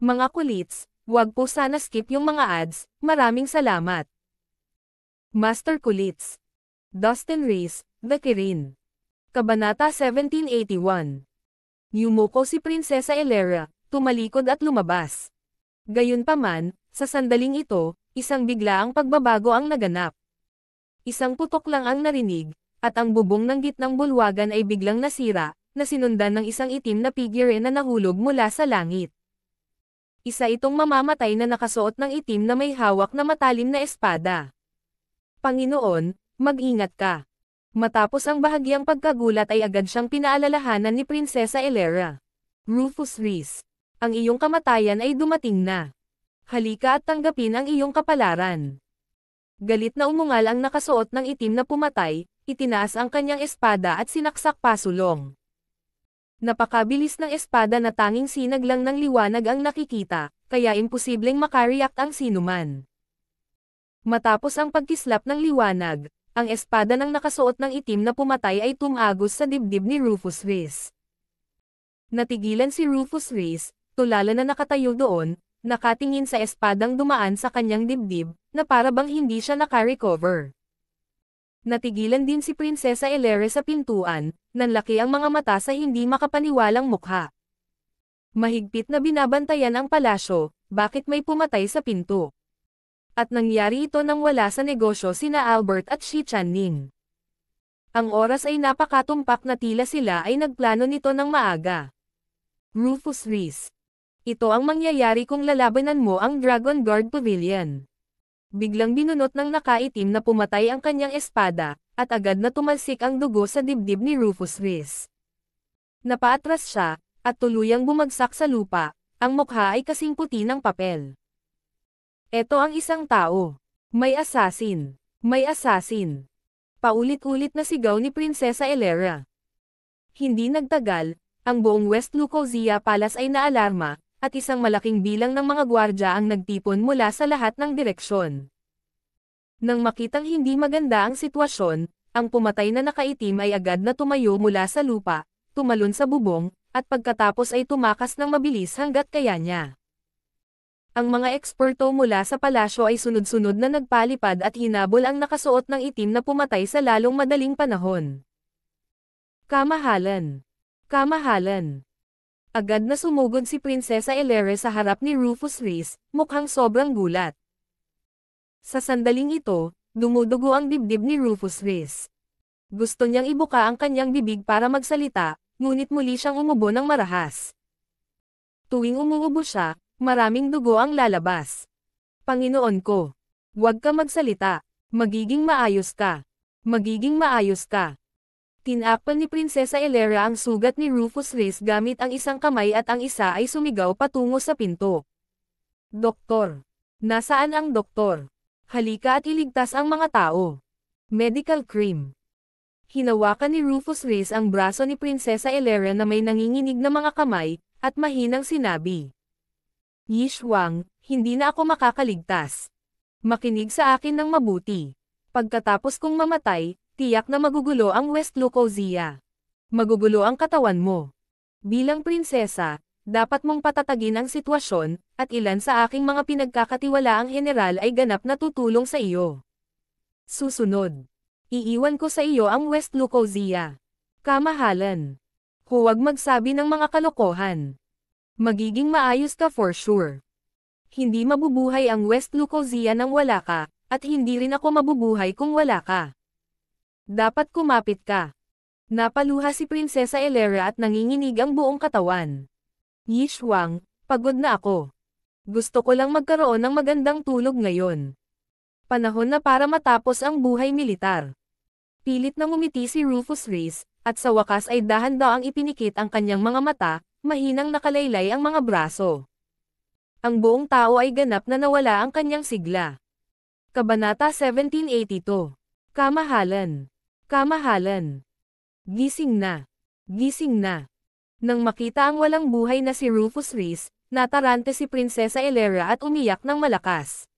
Mga kulits, wag po sana skip yung mga ads, maraming salamat. Master Kulits Dustin Reese, The Kirin Kabanata 1781 Yumuko si Prinsesa Elera, tumalikod at lumabas. Gayunpaman, sa sandaling ito, isang biglaang pagbabago ang naganap. Isang putok lang ang narinig, at ang bubong ng gitnang bulwagan ay biglang nasira, na sinundan ng isang itim na figure na nahulog mula sa langit isa itong mamamatay na nakasuot ng itim na may hawak na matalim na espada. Panginoon, mag-ingat ka. Matapos ang bahagyang pagkagulat ay agad siyang pinaalalahanan ni Prinsesa Elera. Rufus Rhys, ang iyong kamatayan ay dumating na. Halika at tanggapin ang iyong kapalaran. Galit na umungal ang nakasuot ng itim na pumatay, itinaas ang kanyang espada at sinaksak pasulong. Napakabilis ng espada na tanging sinag lang ng liwanag ang nakikita, kaya imposibleng makareact ang sinuman. Matapos ang pagkislap ng liwanag, ang espada ng nakasuot ng itim na pumatay ay tumagos sa dibdib ni Rufus Rhys. Natigilan si Rufus Rhys, tulala na nakatayo doon, nakatingin sa espadang dumaan sa kanyang dibdib, na parabang hindi siya nakarecover. Natigilan din si Prinsesa Elere sa pintuan, nanlaki ang mga mata sa hindi makapaniwalang mukha. Mahigpit na binabantayan ang palasyo, bakit may pumatay sa pinto? At nangyari ito nang wala sa negosyo sina Albert at Shi Channing. Ang oras ay napakatumpak na tila sila ay nagplano nito ng maaga. Rufus Reese. Ito ang mangyayari kung lalabanan mo ang Dragon Guard Pavilion. Biglang binunot ng nakaitim na pumatay ang kanyang espada, at agad na tumalsik ang dugo sa dibdib ni Rufus Rhys. Napaatras siya, at tuluyang bumagsak sa lupa, ang mukha ay kasing puti ng papel. Ito ang isang tao. May asasin. May asasin. Paulit-ulit na sigaw ni Prinsesa Elera. Hindi nagtagal, ang buong West Lucozia Palace ay naalarma, at isang malaking bilang ng mga gwardya ang nagtipon mula sa lahat ng direksyon. Nang makitang hindi maganda ang sitwasyon, ang pumatay na nakaitim ay agad na tumayo mula sa lupa, tumalon sa bubong, at pagkatapos ay tumakas ng mabilis hanggat kaya niya. Ang mga eksperto mula sa palasyo ay sunod-sunod na nagpalipad at hinabol ang nakasuot ng itim na pumatay sa lalong madaling panahon. Kamahalan. Kamahalan. Agad na sumugod si Prinsesa Elere sa harap ni Rufus Reese, mukhang sobrang gulat. Sa sandaling ito, dumudugo ang dibdib ni Rufus Reese. Gusto niyang ibuka ang kanyang bibig para magsalita, ngunit muli siyang umubo ng marahas. Tuwing umuubo siya, maraming dugo ang lalabas. Panginoon ko, huwag ka magsalita, magiging maayos ka, magiging maayos ka. Tinakpan ni Prinsesa Elera ang sugat ni Rufus Rhys gamit ang isang kamay at ang isa ay sumigaw patungo sa pinto. Doktor! Nasaan ang doktor? Halika at iligtas ang mga tao. Medical cream. Hinawakan ni Rufus Rhys ang braso ni Prinsesa Elera na may nanginginig na mga kamay, at mahinang sinabi. Yishwang, hindi na ako makakaligtas. Makinig sa akin ng mabuti. Pagkatapos kong mamatay, tiyak na magugulo ang West Lucozia. Magugulo ang katawan mo. Bilang prinsesa, dapat mong patatagin ang sitwasyon, at ilan sa aking mga pinagkakatiwalaang general ay ganap na tutulong sa iyo. Susunod. Iiwan ko sa iyo ang West Lucozia. Kamahalan. Huwag magsabi ng mga kalokohan. Magiging maayos ka for sure. Hindi mabubuhay ang West Lucozia nang wala ka, at hindi rin ako mabubuhay kung wala ka. Dapat kumapit ka. Napaluha si Prinsesa Elera at nanginginig ang buong katawan. Yishwang, pagod na ako. Gusto ko lang magkaroon ng magandang tulog ngayon. Panahon na para matapos ang buhay militar. Pilit na ngumiti si Rufus Reese, at sa wakas ay dahan daw ang ipinikit ang kanyang mga mata, mahinang nakalaylay ang mga braso. Ang buong tao ay ganap na nawala ang kanyang sigla. Kabanata 1782. Kamahalan. Kamahalan. Gising na. Gising na. Nang makita ang walang buhay na si Rufus Reese, natarante si Prinsesa Elera at umiyak ng malakas.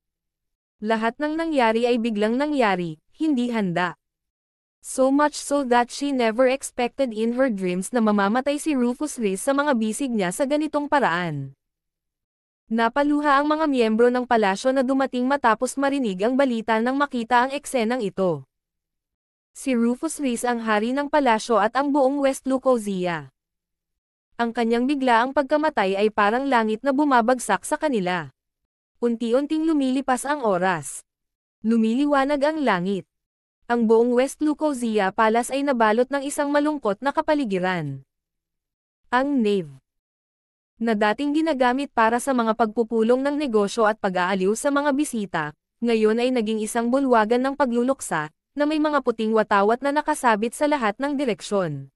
Lahat ng nangyari ay biglang nangyari, hindi handa. So much so that she never expected in her dreams na mamamatay si Rufus Reese sa mga bisig niya sa ganitong paraan. Napaluha ang mga miyembro ng palasyo na dumating matapos marinig ang balita nang makita ang eksenang ito. Si Rufus Rees ang hari ng palasyo at ang buong West Lucozia. Ang kanyang biglaang pagkamatay ay parang langit na bumabagsak sa kanila. Unti-unting lumilipas ang oras. Lumiliwanag ang langit. Ang buong West Lucozia Palace ay nabalot ng isang malungkot na kapaligiran. Ang nave na dating ginagamit para sa mga pagpupulong ng negosyo at pag-aaliw sa mga bisita, ngayon ay naging isang bulwagan ng pagluluksa, na may mga puting watawat na nakasabit sa lahat ng direksyon.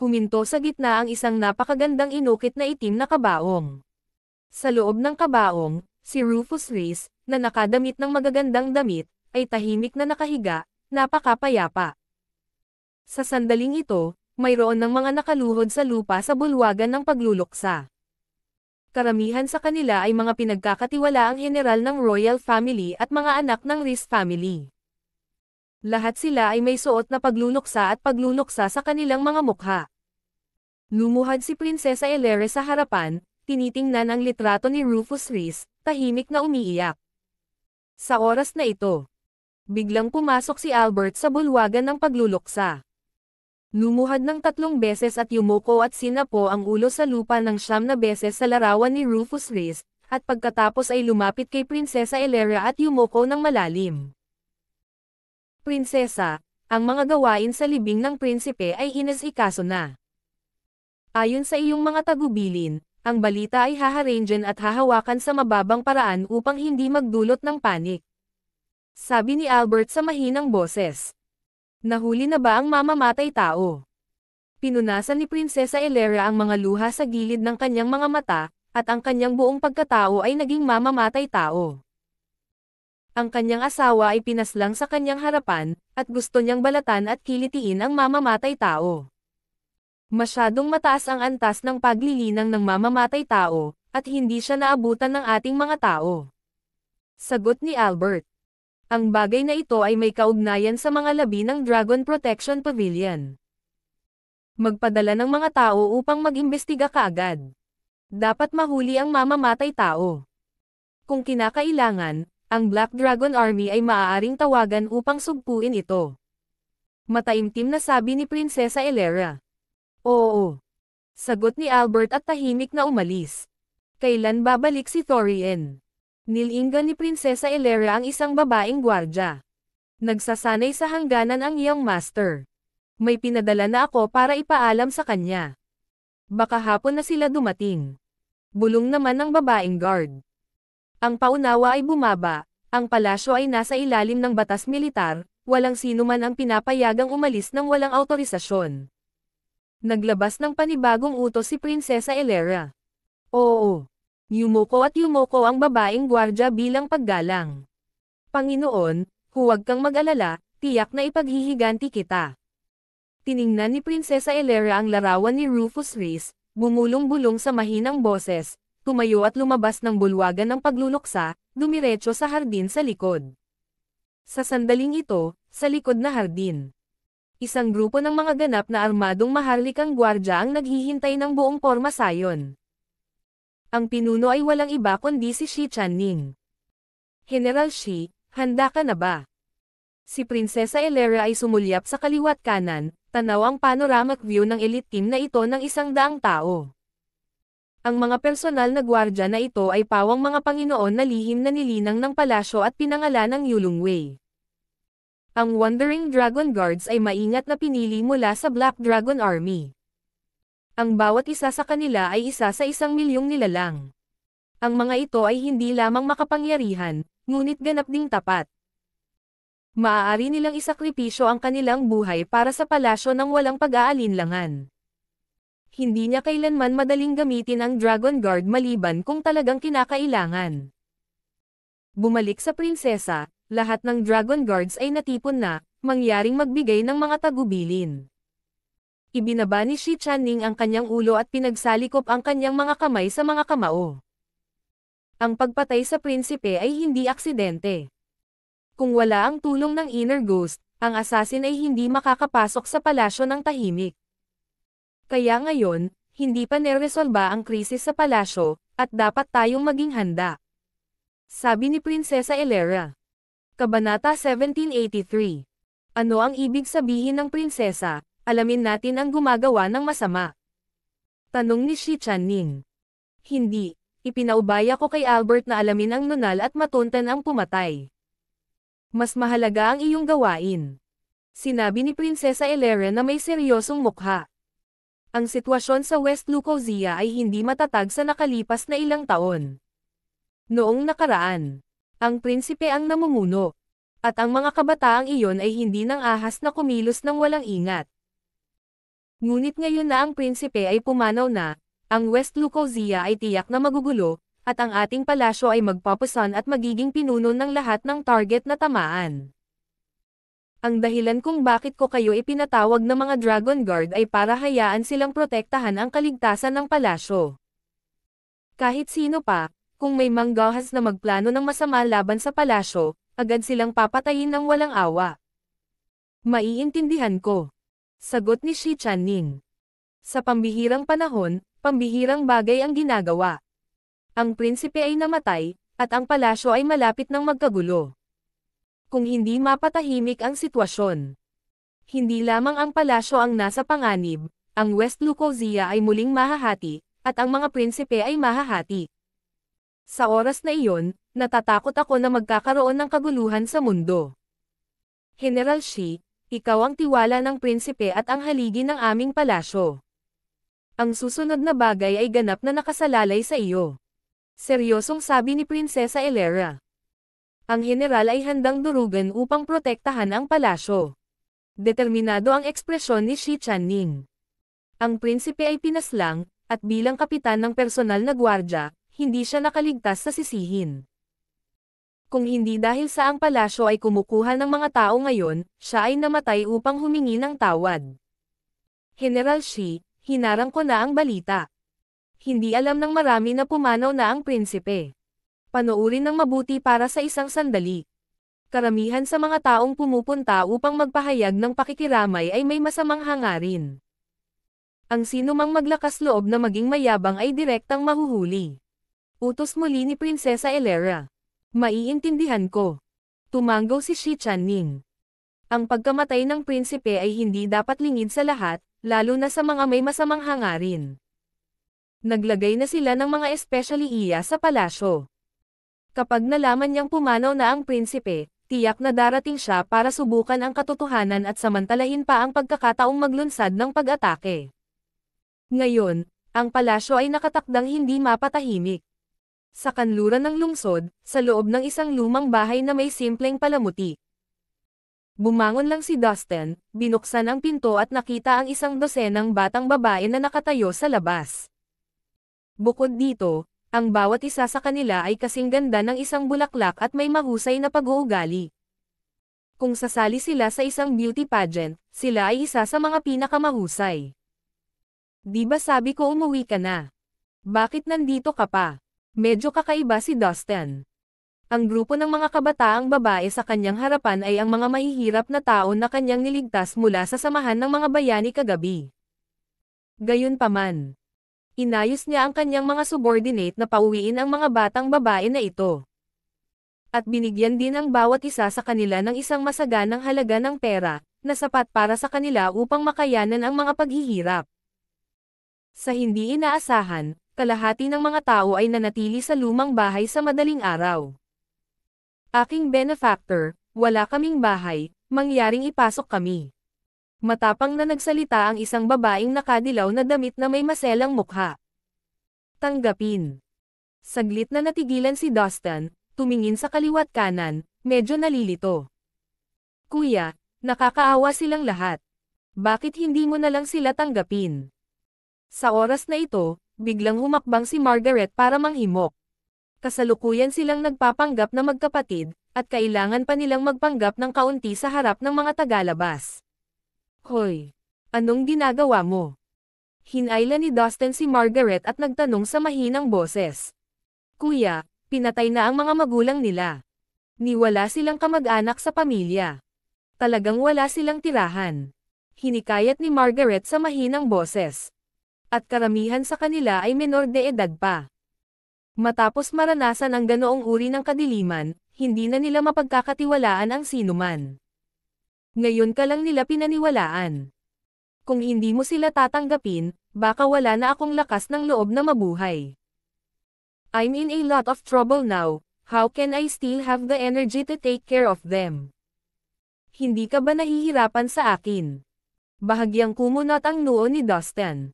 Huminto sa gitna ang isang napakagandang inukit na itim na kabaong. Sa loob ng kabaong, si Rufus Reese, na nakadamit ng magagandang damit, ay tahimik na nakahiga, napakapayapa. Sa sandaling ito, mayroon ng mga nakaluhod sa lupa sa bulwagan ng pagluluksa. Karamihan sa kanila ay mga pinagkakatiwalaang general ng royal family at mga anak ng Reese family. Lahat sila ay may suot na pagluluksa at pagluluksa sa kanilang mga mukha. Lumuhad si Prinsesa Elere sa harapan, tinitingnan ang litrato ni Rufus Rhys, tahimik na umiiyak. Sa oras na ito, biglang pumasok si Albert sa bulwagan ng pagluluksa. Lumuhad ng tatlong beses at yumuko at sinapo ang ulo sa lupa ng siyam na beses sa larawan ni Rufus Rhys, at pagkatapos ay lumapit kay Prinsesa Elera at yumuko ng malalim prinsesa, ang mga gawain sa libing ng prinsipe ay inesikaso na. Ayon sa iyong mga tagubilin, ang balita ay haharangin at hahawakan sa mababang paraan upang hindi magdulot ng panik. Sabi ni Albert sa mahinang boses. Nahuli na ba ang mamamatay tao? Pinunasan ni Prinsesa Elera ang mga luha sa gilid ng kanyang mga mata, at ang kanyang buong pagkatao ay naging mamamatay tao ang kanyang asawa ay pinaslang sa kanyang harapan, at gusto niyang balatan at kilitiin ang mamamatay tao. Masyadong mataas ang antas ng paglilinang ng mamamatay tao, at hindi siya naabutan ng ating mga tao. Sagot ni Albert. Ang bagay na ito ay may kaugnayan sa mga labi ng Dragon Protection Pavilion. Magpadala ng mga tao upang mag-imbestiga kaagad dapat mahuli ang mamamatay tao. Kung kinakailangan, ang Black Dragon Army ay maaaring tawagan upang sugpuin ito. Mataimtim na sabi ni Prinsesa Elera. Oo. Sagot ni Albert at tahimik na umalis. Kailan babalik si Thorien? Nilingga ni Prinsesa Elera ang isang babaeng gwardya. Nagsasanay sa hangganan ang iyong master. May pinadala na ako para ipaalam sa kanya. Baka hapon na sila dumating. Bulong naman ng babaeng guard. Ang paunawa ay bumaba, ang palasyo ay nasa ilalim ng batas militar, walang sino man ang pinapayagang umalis ng walang autorisasyon. Naglabas ng panibagong utos si Prinsesa Elera. Oo. Yumoko at yumoko ang babaeng gwardya bilang paggalang. Panginoon, huwag kang mag-alala, tiyak na ipaghihiganti kita. Tiningnan ni Prinsesa Elera ang larawan ni Rufus Reese, bumulong-bulong sa mahinang boses, tumayo at lumabas ng bulwagan ng pagluluksa, dumiretso sa hardin sa likod. Sa sandaling ito, sa likod na hardin. Isang grupo ng mga ganap na armadong maharlikang gwardya ang naghihintay ng buong porma sayon. Ang pinuno ay walang iba kundi si Shi Channing. General Shi, handa ka na ba? Si Prinsesa Elera ay sumulyap sa kaliwat kanan, tanaw ang panoramic view ng elite team na ito ng isang daang tao. Ang mga personal na gwardya na ito ay pawang mga Panginoon na lihim na nilinang ng palasyo at pinangalan ng Yulung Wei. Ang Wandering Dragon Guards ay maingat na pinili mula sa Black Dragon Army. Ang bawat isa sa kanila ay isa sa isang milyong nilalang. Ang mga ito ay hindi lamang makapangyarihan, ngunit ganap ding tapat. Maaari nilang isakripisyo ang kanilang buhay para sa palasyo ng walang pag-aalinlangan hindi niya kailanman madaling gamitin ang Dragon Guard maliban kung talagang kinakailangan. Bumalik sa prinsesa, lahat ng Dragon Guards ay natipon na, mangyaring magbigay ng mga tagubilin. Ibinaba ni Shi Channing ang kanyang ulo at pinagsalikop ang kanyang mga kamay sa mga kamao. Ang pagpatay sa prinsipe ay hindi aksidente. Kung wala ang tulong ng inner ghost, ang assassin ay hindi makakapasok sa palasyo ng tahimik. Kaya ngayon, hindi pa neresolba ang krisis sa palasyo, at dapat tayong maging handa. Sabi ni Prinsesa Elera. Kabanata 1783. Ano ang ibig sabihin ng prinsesa? Alamin natin ang gumagawa ng masama. Tanong ni Shi Channing. Hindi, ipinaubaya ko kay Albert na alamin ang nunal at matuntan ang pumatay. Mas mahalaga ang iyong gawain. Sinabi ni Prinsesa Elera na may seryosong mukha ang sitwasyon sa West Lucozia ay hindi matatag sa nakalipas na ilang taon. Noong nakaraan, ang prinsipe ang namumuno, at ang mga kabataang iyon ay hindi nang ahas na kumilos ng walang ingat. Ngunit ngayon na ang prinsipe ay pumanaw na, ang West Lucozia ay tiyak na magugulo, at ang ating palasyo ay magpapusan at magiging pinuno ng lahat ng target na tamaan. Ang dahilan kung bakit ko kayo ipinatawag ng mga Dragon Guard ay para hayaan silang protektahan ang kaligtasan ng palasyo. Kahit sino pa, kung may manggahas na magplano ng masama laban sa palasyo, agad silang papatayin ng walang awa. Maiintindihan ko. Sagot ni Shi Channing. Sa pambihirang panahon, pambihirang bagay ang ginagawa. Ang prinsipe ay namatay, at ang palasyo ay malapit ng magkagulo kung hindi mapatahimik ang sitwasyon. Hindi lamang ang palasyo ang nasa panganib, ang West Lucosia ay muling mahahati, at ang mga prinsipe ay mahahati. Sa oras na iyon, natatakot ako na magkakaroon ng kaguluhan sa mundo. General Shi, ikaw ang tiwala ng prinsipe at ang haligi ng aming palasyo. Ang susunod na bagay ay ganap na nakasalalay sa iyo. Seryosong sabi ni Prinsesa Elera ang heneral ay handang durugan upang protektahan ang palasyo. Determinado ang ekspresyon ni Shi Channing. Ang prinsipe ay pinaslang, at bilang kapitan ng personal na gwardya, hindi siya nakaligtas sa sisihin. Kung hindi dahil sa ang palasyo ay kumukuha ng mga tao ngayon, siya ay namatay upang humingi ng tawad. General Shi, hinarang ko na ang balita. Hindi alam ng marami na pumanaw na ang prinsipe panoorin ng mabuti para sa isang sandali. Karamihan sa mga taong pumupunta upang magpahayag ng pakikiramay ay may masamang hangarin. Ang sino mang maglakas loob na maging mayabang ay direktang mahuhuli. Utos muli ni Prinsesa Elera. Maiintindihan ko. Tumanggaw si Shi Channing. Ang pagkamatay ng prinsipe ay hindi dapat lingid sa lahat, lalo na sa mga may masamang hangarin. Naglagay na sila ng mga especially iya sa palasyo. Kapag nalaman niyang pumanaw na ang prinsipe, tiyak na darating siya para subukan ang katotohanan at samantalahin pa ang pagkakataong maglunsad ng pag-atake. Ngayon, ang palasyo ay nakatakdang hindi mapatahimik. Sa kanluran ng lungsod, sa loob ng isang lumang bahay na may simpleng palamuti. Bumangon lang si Dustin, binuksan ang pinto at nakita ang isang dosenang batang babae na nakatayo sa labas. Bukod dito, ang bawat isa sa kanila ay kasing ganda ng isang bulaklak at may mahusay na pag-uugali. Kung sasali sila sa isang beauty pageant, sila ay isa sa mga pinakamahusay. Di ba sabi ko umuwi ka na? Bakit nandito ka pa? Medyo kakaiba si Dustin. Ang grupo ng mga kabataang babae sa kanyang harapan ay ang mga mahihirap na tao na kanyang niligtas mula sa samahan ng mga bayani kagabi. Gayunpaman, inayos niya ang kanyang mga subordinate na pauwiin ang mga batang babae na ito. At binigyan din ang bawat isa sa kanila ng isang masaganang halaga ng pera, na sapat para sa kanila upang makayanan ang mga paghihirap. Sa hindi inaasahan, kalahati ng mga tao ay nanatili sa lumang bahay sa madaling araw. Aking benefactor, wala kaming bahay, mangyaring ipasok kami. Matapang na nagsalita ang isang babaeng nakadilaw na damit na may maselang mukha. Tanggapin. Saglit na natigilan si Dustin, tumingin sa kaliwat kanan, medyo nalilito. Kuya, nakakaawa silang lahat. Bakit hindi mo na lang sila tanggapin? Sa oras na ito, biglang humakbang si Margaret para manghimok. Kasalukuyan silang nagpapanggap na magkapatid, at kailangan pa nilang magpanggap ng kaunti sa harap ng mga tagalabas. Hoy! Anong ginagawa mo? Hinayla ni Dustin si Margaret at nagtanong sa mahinang boses. Kuya, pinatay na ang mga magulang nila. Niwala silang kamag-anak sa pamilya. Talagang wala silang tirahan. Hinikayat ni Margaret sa mahinang boses. At karamihan sa kanila ay menor de edad pa. Matapos maranasan ang ganoong uri ng kadiliman, hindi na nila mapagkakatiwalaan ang sinuman. Ngayon ka lang nila pinaniwalaan. Kung hindi mo sila tatanggapin, baka wala na akong lakas ng loob na mabuhay. I'm in a lot of trouble now, how can I still have the energy to take care of them? Hindi ka ba nahihirapan sa akin? Bahagyang kumunot ang noo ni Dustin.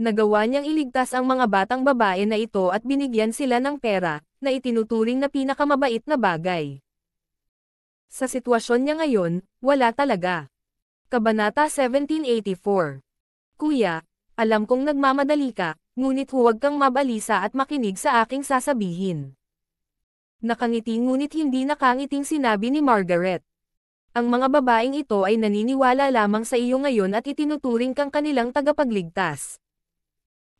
Nagawa niyang iligtas ang mga batang babae na ito at binigyan sila ng pera, na itinuturing na pinakamabait na bagay. Sa sitwasyon niya ngayon, wala talaga. Kabanata 1784 Kuya, alam kong nagmamadali ka, ngunit huwag kang mabalisa at makinig sa aking sasabihin. Nakangiti ngunit hindi nakangiting sinabi ni Margaret. Ang mga babaeng ito ay naniniwala lamang sa iyo ngayon at itinuturing kang kanilang tagapagligtas.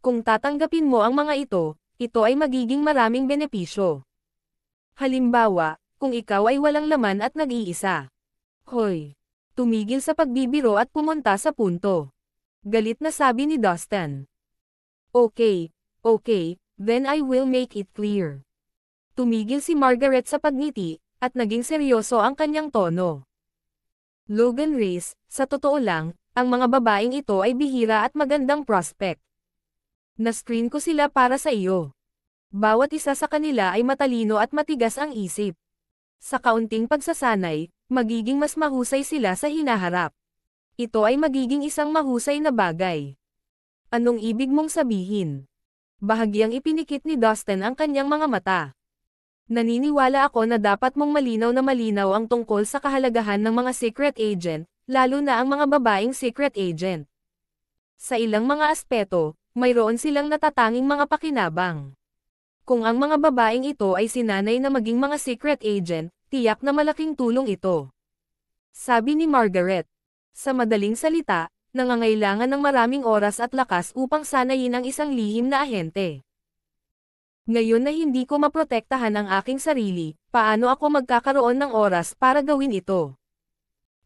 Kung tatanggapin mo ang mga ito, ito ay magiging maraming benepisyo. Halimbawa, kung ikaw ay walang laman at nag-iisa. Hoy! Tumigil sa pagbibiro at pumunta sa punto. Galit na sabi ni Dustin. Okay, okay, then I will make it clear. Tumigil si Margaret sa pagngiti, at naging seryoso ang kanyang tono. Logan Reyes, sa totoo lang, ang mga babaeng ito ay bihira at magandang prospect. Na-screen ko sila para sa iyo. Bawat isa sa kanila ay matalino at matigas ang isip. Sa kaunting pagsasanay, magiging mas mahusay sila sa hinaharap. Ito ay magiging isang mahusay na bagay. Anong ibig mong sabihin? Bahagyang ipinikit ni Dustin ang kanyang mga mata. Naniniwala ako na dapat mong malinaw na malinaw ang tungkol sa kahalagahan ng mga secret agent, lalo na ang mga babaeng secret agent. Sa ilang mga aspeto, mayroon silang natatanging mga pakinabang. Kung ang mga babaeng ito ay sinanay na maging mga secret agent, tiyak na malaking tulong ito. Sabi ni Margaret. Sa madaling salita, nangangailangan ng maraming oras at lakas upang sanayin ang isang lihim na ahente. Ngayon na hindi ko maprotektahan ang aking sarili, paano ako magkakaroon ng oras para gawin ito?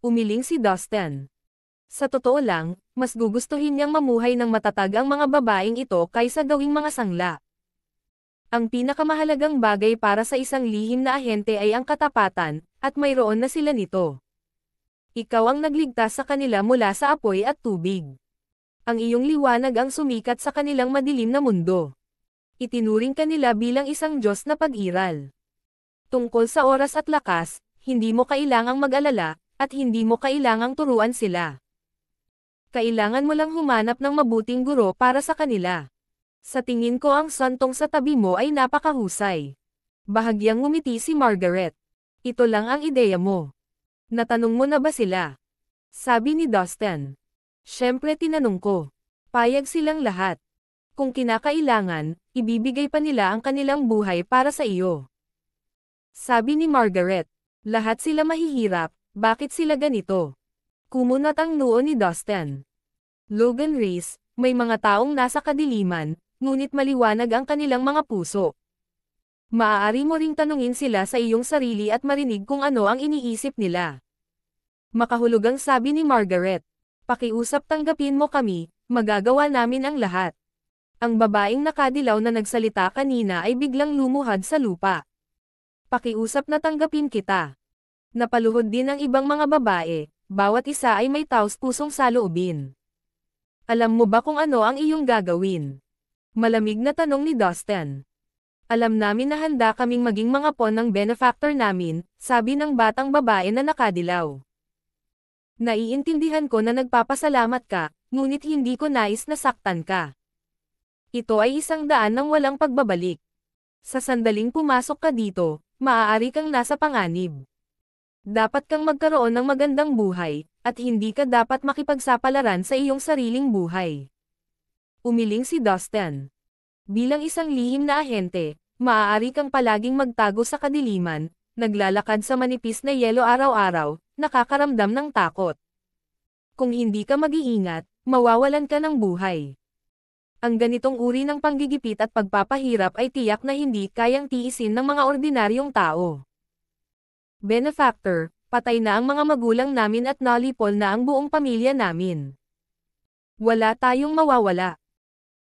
Umiling si Dustin. Sa totoo lang, mas gugustuhin niyang mamuhay ng matatag ang mga babaeng ito kaysa gawing mga sangla. Ang pinakamahalagang bagay para sa isang lihim na ahente ay ang katapatan, at mayroon na sila nito. Ikaw ang nagligtas sa kanila mula sa apoy at tubig. Ang iyong liwanag ang sumikat sa kanilang madilim na mundo. Itinuring kanila bilang isang Diyos na pag-iral. Tungkol sa oras at lakas, hindi mo kailangang mag-alala, at hindi mo kailangang turuan sila. Kailangan mo lang humanap ng mabuting guro para sa kanila. Sa tingin ko ang santong sa tabi mo ay napakahusay. Bahagyang ngumiti si Margaret. Ito lang ang ideya mo. Natanong mo na ba sila? Sabi ni Dustin. Siyempre tinanong ko. Payag silang lahat. Kung kinakailangan, ibibigay pa nila ang kanilang buhay para sa iyo. Sabi ni Margaret. Lahat sila mahihirap, bakit sila ganito? Kumunot ang noo ni Dustin. Logan Reese, may mga taong nasa kadiliman, ngunit maliwanag ang kanilang mga puso. Maaari mo ring tanungin sila sa iyong sarili at marinig kung ano ang iniisip nila. Makahulugang sabi ni Margaret, pakiusap tanggapin mo kami, magagawa namin ang lahat. Ang babaeng nakadilaw na nagsalita kanina ay biglang lumuhad sa lupa. Pakiusap na tanggapin kita. Napaluhod din ang ibang mga babae, bawat isa ay may taos pusong saloobin. Alam mo ba kung ano ang iyong gagawin? Malamig na tanong ni Dustin. Alam namin na handa kaming maging mga pon ng benefactor namin, sabi ng batang babae na nakadilaw. Naiintindihan ko na nagpapasalamat ka, ngunit hindi ko nais na saktan ka. Ito ay isang daan ng walang pagbabalik. Sa sandaling pumasok ka dito, maaari kang nasa panganib. Dapat kang magkaroon ng magandang buhay, at hindi ka dapat makipagsapalaran sa iyong sariling buhay. Umiling si Dustin. Bilang isang lihim na ahente, maaari kang palaging magtago sa kadiliman, naglalakad sa manipis na yelo araw-araw, nakakaramdam ng takot. Kung hindi ka mag-iingat, mawawalan ka ng buhay. Ang ganitong uri ng panggigipit at pagpapahirap ay tiyak na hindi kayang tiisin ng mga ordinaryong tao. Benefactor, patay na ang mga magulang namin at nalipol na ang buong pamilya namin. Wala tayong mawawala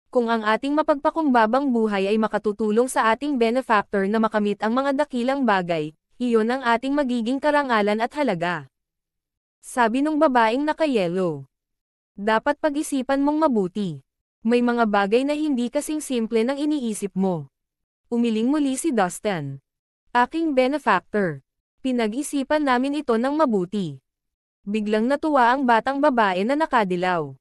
kung ang ating mapagpakumbabang buhay ay makatutulong sa ating benefactor na makamit ang mga dakilang bagay, iyon ang ating magiging karangalan at halaga. Sabi nung babaeng nakayelo. Dapat pag-isipan mong mabuti. May mga bagay na hindi kasing simple ng iniisip mo. Umiling muli si Dustin. Aking benefactor. Pinag-isipan namin ito ng mabuti. Biglang natuwa ang batang babae na nakadilaw.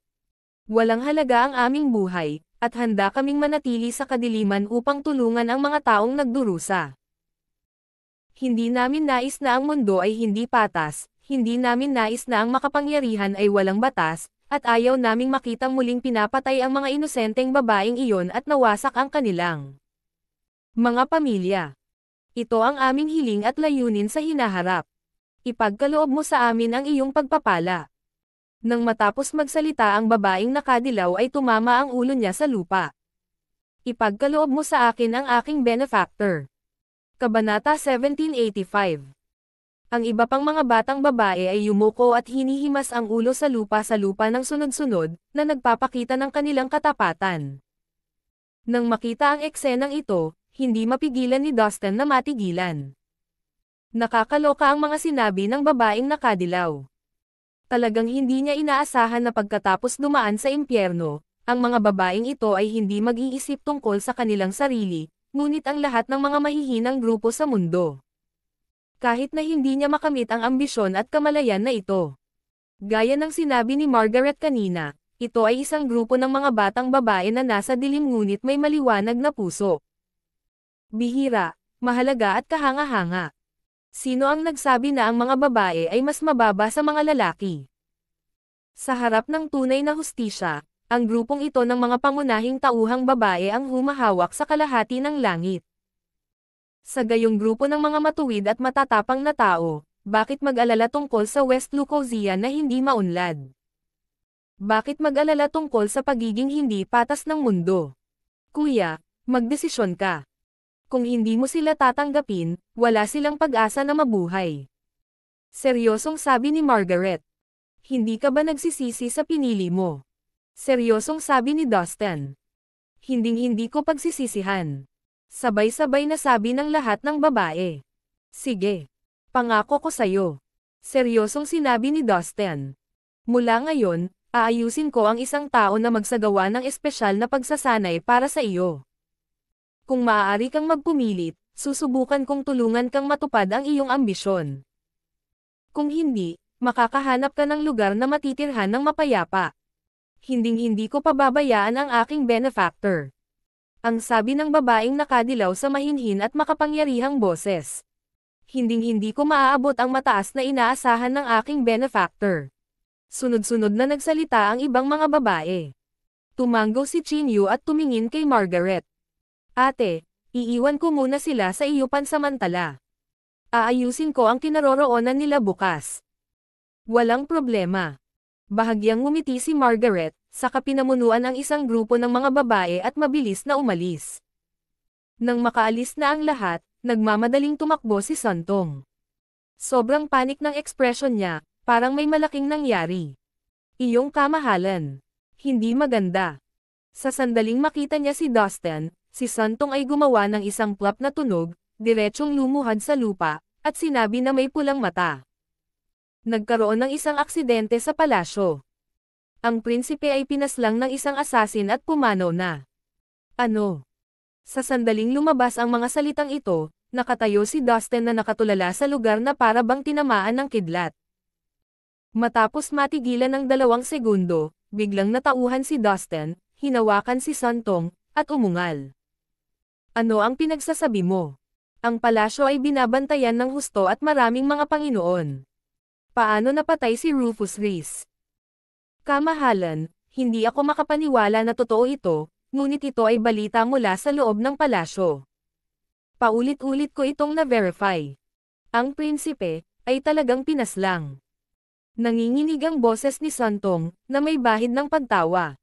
Walang halaga ang aming buhay, at handa kaming manatili sa kadiliman upang tulungan ang mga taong nagdurusa. Hindi namin nais na ang mundo ay hindi patas, hindi namin nais na ang makapangyarihan ay walang batas, at ayaw naming makitang muling pinapatay ang mga inosenteng babaeng iyon at nawasak ang kanilang mga pamilya. Ito ang aming hiling at layunin sa hinaharap. Ipagkaloob mo sa amin ang iyong pagpapala. Nang matapos magsalita ang babaeng nakadilaw ay tumama ang ulo niya sa lupa. Ipagkaloob mo sa akin ang aking benefactor. Kabanata 1785 Ang iba pang mga batang babae ay yumuko at hinihimas ang ulo sa lupa sa lupa ng sunod-sunod, na nagpapakita ng kanilang katapatan. Nang makita ang eksenang ito, hindi mapigilan ni Dustin na matigilan. Nakakaloka ang mga sinabi ng babaeng nakadilaw. Talagang hindi niya inaasahan na pagkatapos dumaan sa impyerno, ang mga babaeng ito ay hindi mag-iisip tungkol sa kanilang sarili, ngunit ang lahat ng mga mahihinang grupo sa mundo. Kahit na hindi niya makamit ang ambisyon at kamalayan na ito. Gaya ng sinabi ni Margaret kanina, ito ay isang grupo ng mga batang babae na nasa dilim ngunit may maliwanag na puso. Bihira, mahalaga at kahanga-hanga. Sino ang nagsabi na ang mga babae ay mas mababa sa mga lalaki? Sa harap ng tunay na hustisya, ang grupong ito ng mga pangunahing tauhang babae ang humahawak sa kalahati ng langit. Sa gayong grupo ng mga matuwid at matatapang na tao, bakit mag-alala tungkol sa West Lucosia na hindi maunlad? Bakit mag-alala tungkol sa pagiging hindi patas ng mundo? Kuya, magdesisyon ka kung hindi mo sila tatanggapin, wala silang pag-asa na mabuhay. Seryosong sabi ni Margaret. Hindi ka ba nagsisisi sa pinili mo? Seryosong sabi ni Dustin. Hinding-hindi ko pagsisisihan. Sabay-sabay na sabi ng lahat ng babae. Sige. Pangako ko sa'yo. Seryosong sinabi ni Dustin. Mula ngayon, aayusin ko ang isang tao na magsagawa ng espesyal na pagsasanay para sa iyo. Kung maaari kang magpumilit, susubukan kong tulungan kang matupad ang iyong ambisyon. Kung hindi, makakahanap ka ng lugar na matitirhan ng mapayapa. Hinding-hindi ko pababayaan ang aking benefactor. Ang sabi ng babaeng nakadilaw sa mahinhin at makapangyarihang boses. Hinding-hindi ko maaabot ang mataas na inaasahan ng aking benefactor. Sunod-sunod na nagsalita ang ibang mga babae. Tumango si Chinyu at tumingin kay Margaret. Ate, iiwan ko muna sila sa iyo pansamantala. Aayusin ko ang kinaroroonan nila bukas. Walang problema. Bahagyang ngumiti si Margaret, saka pinamunuan ang isang grupo ng mga babae at mabilis na umalis. Nang makaalis na ang lahat, nagmamadaling tumakbo si Santong. Sobrang panik ng ekspresyon niya, parang may malaking nangyari. Iyong kamahalan. Hindi maganda. Sa sandaling makita niya si Dustin, si Santong ay gumawa ng isang plap na tunog, diretsong lumuhad sa lupa, at sinabi na may pulang mata. Nagkaroon ng isang aksidente sa palasyo. Ang prinsipe ay pinaslang ng isang asasin at pumanaw na. Ano? Sa sandaling lumabas ang mga salitang ito, nakatayo si Dustin na nakatulala sa lugar na para bang tinamaan ng kidlat. Matapos matigilan ng dalawang segundo, biglang natauhan si Dustin, hinawakan si Santong, at umungal. Ano ang pinagsasabi mo? Ang palasyo ay binabantayan ng husto at maraming mga Panginoon. Paano napatay si Rufus Reese? Kamahalan, hindi ako makapaniwala na totoo ito, ngunit ito ay balita mula sa loob ng palasyo. Paulit-ulit ko itong na-verify. Ang prinsipe, ay talagang pinaslang. Nanginginig ang boses ni Santong, na may bahid ng pagtawa.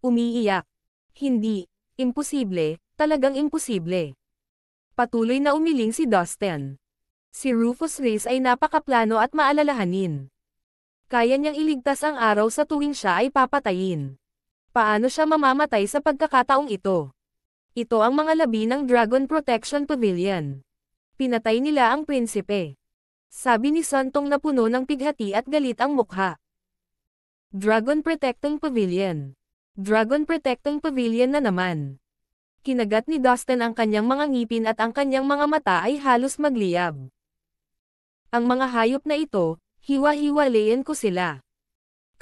Umiiyak. Hindi, imposible, Talagang imposible. Patuloy na umiling si Dustin. Si Rufus Reyes ay napakaplano at maalalahanin. Kaya niyang iligtas ang araw sa tuwing siya ay papatayin. Paano siya mamamatay sa pagkakataong ito? Ito ang mga labi ng Dragon Protection Pavilion. Pinatay nila ang prinsipe. Sabi ni Santong na puno ng pighati at galit ang mukha. Dragon Protecting Pavilion. Dragon Protecting Pavilion na naman kinagat ni Dustin ang kanyang mga ngipin at ang kanyang mga mata ay halos magliyab. Ang mga hayop na ito, hiwa hiwalayin ko sila.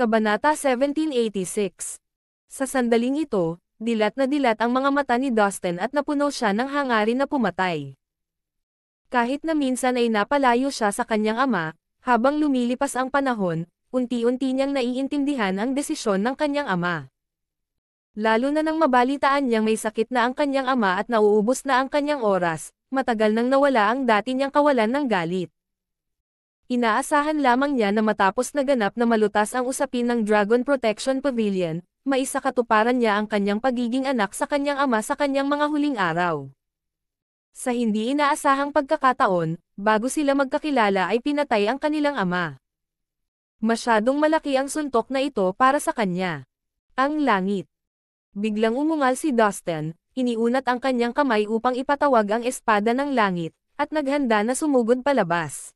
Kabanata 1786 Sa sandaling ito, dilat na dilat ang mga mata ni Dustin at napuno siya ng hangarin na pumatay. Kahit na minsan ay napalayo siya sa kanyang ama, habang lumilipas ang panahon, unti-unti niyang naiintindihan ang desisyon ng kanyang ama. Lalo na nang mabalitaan niyang may sakit na ang kanyang ama at nauubos na ang kanyang oras, matagal nang nawala ang dati niyang kawalan ng galit. Inaasahan lamang niya na matapos na ganap na malutas ang usapin ng Dragon Protection Pavilion, maisakatuparan niya ang kanyang pagiging anak sa kanyang ama sa kanyang mga huling araw. Sa hindi inaasahang pagkakataon, bago sila magkakilala ay pinatay ang kanilang ama. Masyadong malaki ang suntok na ito para sa kanya. Ang langit. Biglang umungal si Dustin, iniunat ang kanyang kamay upang ipatawag ang espada ng langit, at naghanda na sumugod palabas.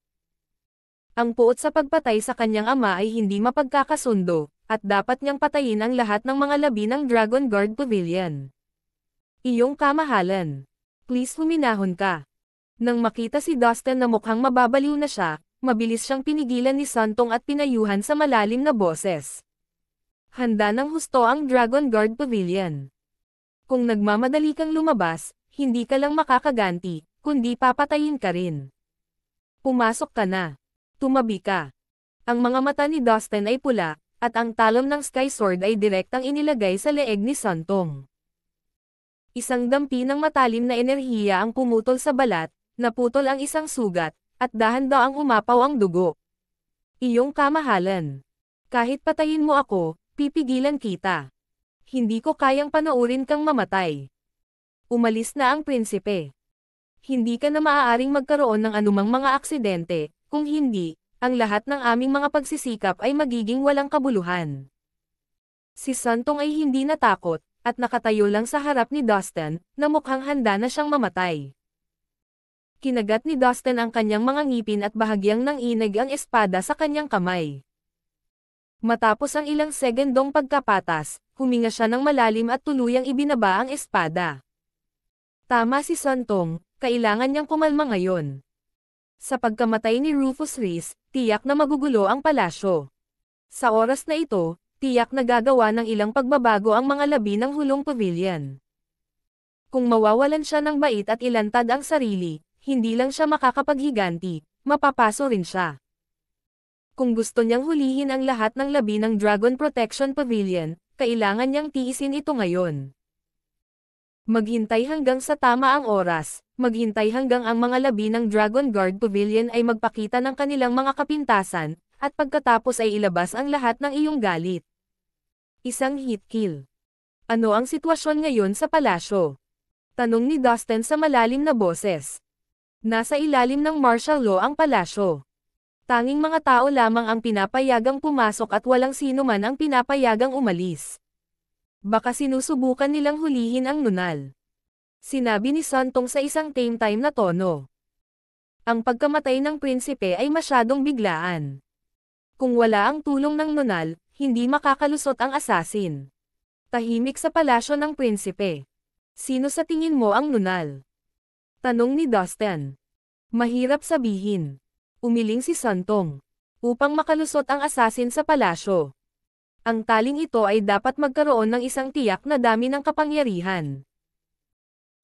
Ang puot sa pagpatay sa kanyang ama ay hindi mapagkakasundo, at dapat niyang patayin ang lahat ng mga labi ng Dragon Guard Pavilion. Iyong kamahalan. Please huminahon ka. Nang makita si Dustin na mukhang mababaliw na siya, mabilis siyang pinigilan ni Santong at pinayuhan sa malalim na boses. Handa ng husto ang Dragon Guard Pavilion. Kung nagmamadali kang lumabas, hindi ka lang makakaganti, kundi papatayin ka rin. Pumasok ka na. Tumabi ka. Ang mga mata ni Dustin ay pula, at ang talom ng Sky Sword ay direktang inilagay sa leeg ni Santong. Isang dampi ng matalim na enerhiya ang pumutol sa balat, naputol ang isang sugat, at dahan ang umapaw ang dugo. Iyong kamahalan. Kahit patayin mo ako, Pipigilan kita. Hindi ko kayang panoorin kang mamatay. Umalis na ang prinsipe. Hindi ka na maaaring magkaroon ng anumang mga aksidente, kung hindi, ang lahat ng aming mga pagsisikap ay magiging walang kabuluhan. Si Santong ay hindi natakot, at nakatayo lang sa harap ni Dustin, na mukhang handa na siyang mamatay. Kinagat ni Dustin ang kanyang mga ngipin at bahagyang nang inig ang espada sa kanyang kamay. Matapos ang ilang segundong pagkapatas, huminga siya ng malalim at tuluyang ibinaba ang espada. Tama si Santong, kailangan niyang kumalma ngayon. Sa pagkamatay ni Rufus Reese, tiyak na magugulo ang palasyo. Sa oras na ito, tiyak na gagawa ng ilang pagbabago ang mga labi ng hulong pavilion. Kung mawawalan siya ng bait at ilantad ang sarili, hindi lang siya makakapaghiganti, mapapaso rin siya. Kung gusto niyang hulihin ang lahat ng labi ng Dragon Protection Pavilion, kailangan niyang tiisin ito ngayon. Maghintay hanggang sa tama ang oras, maghintay hanggang ang mga labi ng Dragon Guard Pavilion ay magpakita ng kanilang mga kapintasan, at pagkatapos ay ilabas ang lahat ng iyong galit. Isang hit kill. Ano ang sitwasyon ngayon sa palasyo? Tanong ni Dustin sa malalim na boses. Nasa ilalim ng martial law ang palasyo. Tanging mga tao lamang ang pinapayagang pumasok at walang sino man ang pinapayagang umalis. Baka sinusubukan nilang hulihin ang nunal. Sinabi ni Santong sa isang tame-time na tono. Ang pagkamatay ng prinsipe ay masyadong biglaan. Kung wala ang tulong ng nunal, hindi makakalusot ang asasin. Tahimik sa palasyo ng prinsipe. Sino sa tingin mo ang nunal? Tanong ni Dustin. Mahirap sabihin umiling si Santong, upang makalusot ang asasin sa palasyo. Ang taling ito ay dapat magkaroon ng isang tiyak na dami ng kapangyarihan.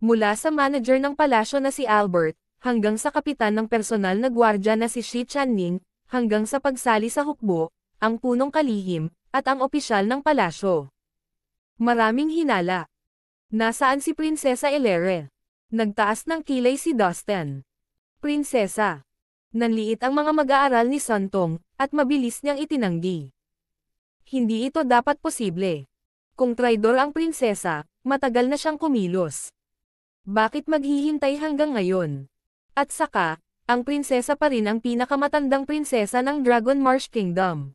Mula sa manager ng palasyo na si Albert, hanggang sa kapitan ng personal na gwardya na si Shi Channing, hanggang sa pagsali sa hukbo, ang punong kalihim, at ang opisyal ng palasyo. Maraming hinala. Nasaan si Prinsesa Elere? Nagtaas ng kilay si Dustin. Prinsesa, Nanliit ang mga mag-aaral ni Santong, at mabilis niyang itinanggi. Hindi ito dapat posible. Kung traidor ang prinsesa, matagal na siyang kumilos. Bakit maghihintay hanggang ngayon? At saka, ang prinsesa pa rin ang pinakamatandang prinsesa ng Dragon Marsh Kingdom.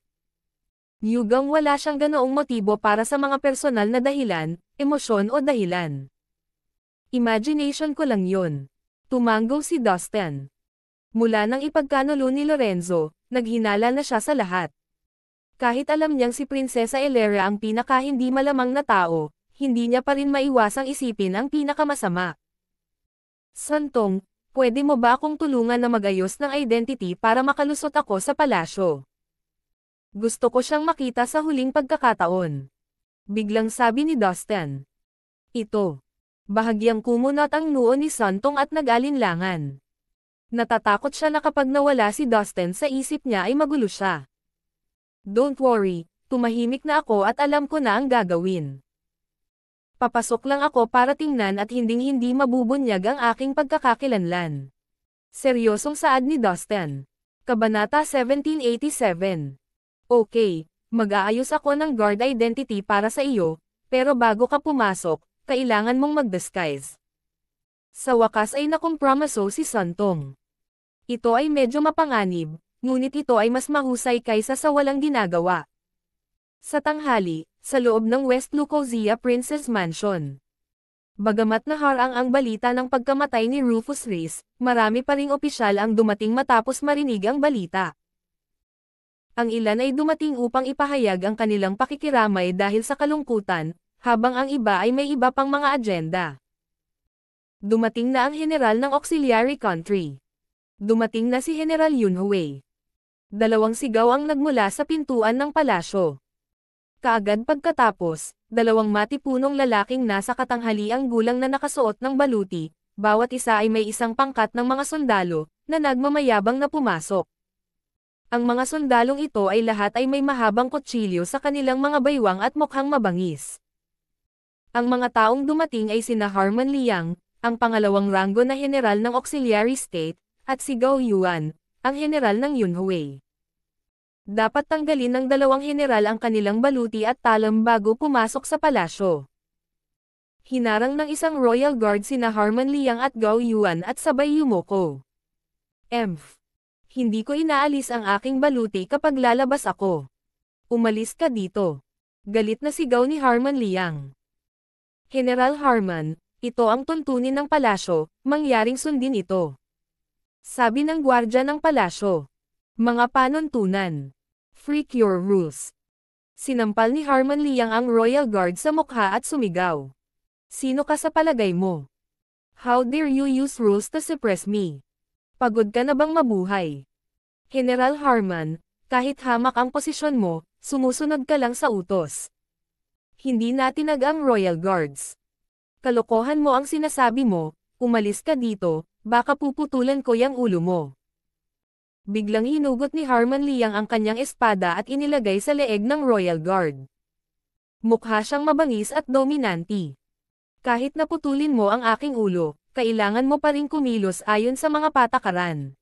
Yugang wala siyang ganoong motibo para sa mga personal na dahilan, emosyon o dahilan. Imagination ko lang yon. Tumango si Dustin. Mula nang ipagkanulo ni Lorenzo, naghinala na siya sa lahat. Kahit alam niyang si Prinsesa Elera ang pinaka hindi malamang na tao, hindi niya pa rin maiwasang isipin ang pinakamasama. Santong, pwede mo ba akong tulungan na magayos ng identity para makalusot ako sa palasyo? Gusto ko siyang makita sa huling pagkakataon. Biglang sabi ni Dustin. Ito. Bahagyang kumunot ang noo ni Santong at nag-alinlangan. Natatakot siya na kapag nawala si Dustin sa isip niya ay magulo siya. Don't worry, tumahimik na ako at alam ko na ang gagawin. Papasok lang ako para tingnan at hinding-hindi mabubunyag ang aking pagkakakilanlan. Seryosong saad ni Dustin. Kabanata 1787. Okay, mag-aayos ako ng guard identity para sa iyo, pero bago ka pumasok, kailangan mong mag-disguise. Sa wakas ay nakompromiso si Santong. Ito ay medyo mapanganib, ngunit ito ay mas mahusay kaysa sa walang ginagawa. Sa tanghali, sa loob ng West Lucosia Princess Mansion. Bagamat naharang ang balita ng pagkamatay ni Rufus Reyes, marami pa ring opisyal ang dumating matapos marinig ang balita. Ang ilan ay dumating upang ipahayag ang kanilang pakikiramay dahil sa kalungkutan, habang ang iba ay may iba pang mga agenda. Dumating na ang general ng auxiliary country. Dumating na si General Yun Huwei. Dalawang sigaw ang nagmula sa pintuan ng palasyo. Kaagad pagkatapos, dalawang matipunong lalaking nasa katanghaliang gulang na nakasuot ng baluti, bawat isa ay may isang pangkat ng mga sundalo, na nagmamayabang na pumasok. Ang mga sundalong ito ay lahat ay may mahabang kutsilyo sa kanilang mga baywang at mukhang mabangis. Ang mga taong dumating ay sina Harmon Liang, ang pangalawang ranggo na general ng Auxiliary State, at si Gao Yuan, ang general ng Yunhui. Dapat tanggalin ng dalawang general ang kanilang baluti at talam bago pumasok sa palasyo. Hinarang ng isang Royal Guard sina Harmon Liang at Gao Yuan at sabay yumoko. Emf. Hindi ko inaalis ang aking baluti kapag lalabas ako. Umalis ka dito. Galit na sigaw ni Harmon Liang. General Harmon, ito ang tuntunin ng palasyo, mangyaring sundin ito. Sabi ng gwardya ng palasyo. Mga panuntunan. Freak your rules. Sinampal ni Harmon Liang ang Royal Guard sa mukha at sumigaw. Sino ka sa palagay mo? How dare you use rules to suppress me? Pagod ka na bang mabuhay? General Harmon, kahit hamak ang posisyon mo, sumusunod ka lang sa utos. Hindi natin natinag ang Royal Guards kalokohan mo ang sinasabi mo, umalis ka dito, baka puputulan ko yang ulo mo. Biglang hinugot ni Harman Liang ang kanyang espada at inilagay sa leeg ng Royal Guard. Mukha siyang mabangis at dominante. Kahit naputulin mo ang aking ulo, kailangan mo pa rin kumilos ayon sa mga patakaran.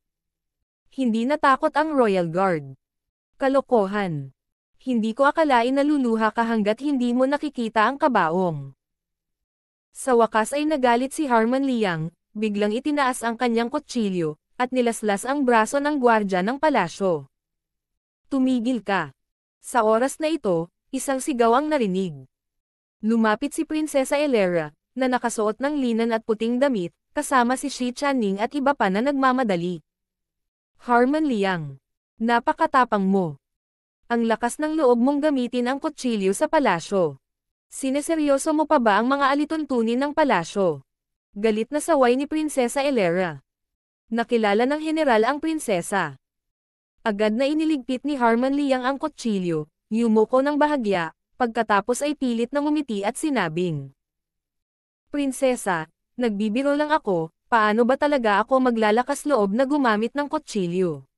Hindi natakot ang Royal Guard. Kalokohan. Hindi ko akalain na luluha ka hanggat hindi mo nakikita ang kabaong. Sa wakas ay nagalit si Harmon Liang, biglang itinaas ang kanyang kutsilyo, at nilaslas ang braso ng gwardya ng palasyo. Tumigil ka. Sa oras na ito, isang sigaw ang narinig. Lumapit si Prinsesa Elera, na nakasuot ng linan at puting damit, kasama si Shi Channing at iba pa na nagmamadali. Harmon Liang. Napakatapang mo. Ang lakas ng loob mong gamitin ang kutsilyo sa palasyo. Sineseryoso mo pa ba ang mga alituntunin ng palasyo? Galit na saway ni Prinsesa Elera. Nakilala ng general ang prinsesa. Agad na iniligpit ni Harmon Liang ang kutsilyo, yumuko ng bahagya, pagkatapos ay pilit na ngumiti at sinabing. Prinsesa, nagbibiro lang ako, paano ba talaga ako maglalakas loob na gumamit ng kutsilyo?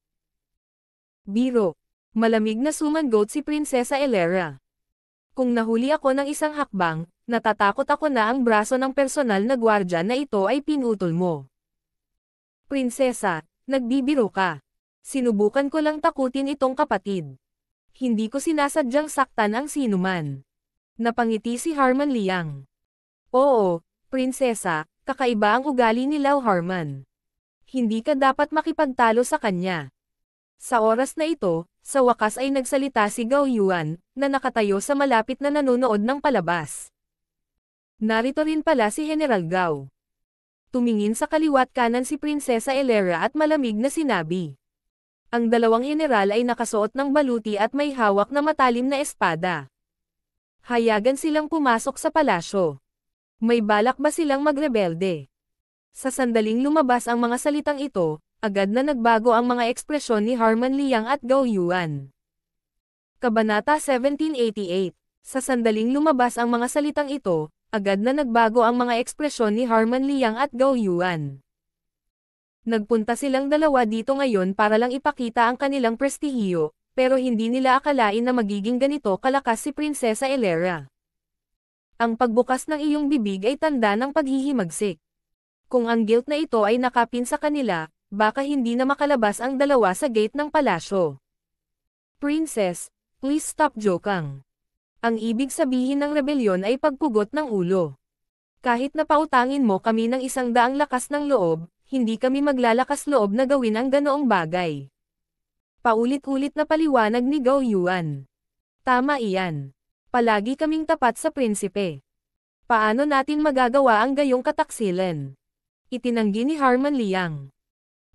Biro. Malamig na sumangot si Prinsesa Elera. Kung nahuli ako ng isang hakbang, natatakot ako na ang braso ng personal na gwardya na ito ay pinutol mo. Prinsesa, nagbibiro ka. Sinubukan ko lang takutin itong kapatid. Hindi ko sinasadyang saktan ang sinuman. Napangiti si Harman Liang. Oo, prinsesa, kakaiba ang ugali ni Lau Harman. Hindi ka dapat makipagtalo sa kanya. Sa oras na ito, sa wakas ay nagsalita si Gao Yuan, na nakatayo sa malapit na nanonood ng palabas. Narito rin pala si General Gao. Tumingin sa kaliwa't kanan si Prinsesa Elera at malamig na sinabi. Ang dalawang general ay nakasuot ng baluti at may hawak na matalim na espada. Hayagan silang pumasok sa palasyo. May balak ba silang magrebelde? Sa sandaling lumabas ang mga salitang ito, agad na nagbago ang mga ekspresyon ni Harman Liang at Gao Yuan. Kabanata 1788 Sa sandaling lumabas ang mga salitang ito, agad na nagbago ang mga ekspresyon ni Harman Liang at Gao Yuan. Nagpunta silang dalawa dito ngayon para lang ipakita ang kanilang prestihiyo, pero hindi nila akalain na magiging ganito kalakas si Prinsesa Elera. Ang pagbukas ng iyong bibig ay tanda ng paghihimagsik. Kung ang guilt na ito ay nakapin sa kanila, baka hindi na makalabas ang dalawa sa gate ng palasyo. Princess, please stop joking. Ang ibig sabihin ng rebelyon ay pagpugot ng ulo. Kahit napautangin mo kami ng isang daang lakas ng loob, hindi kami maglalakas loob na gawin ang ganoong bagay. Paulit-ulit na paliwanag ni Gao Yuan. Tama iyan. Palagi kaming tapat sa prinsipe. Paano natin magagawa ang gayong kataksilan? Itinanggi ni Harman Liang.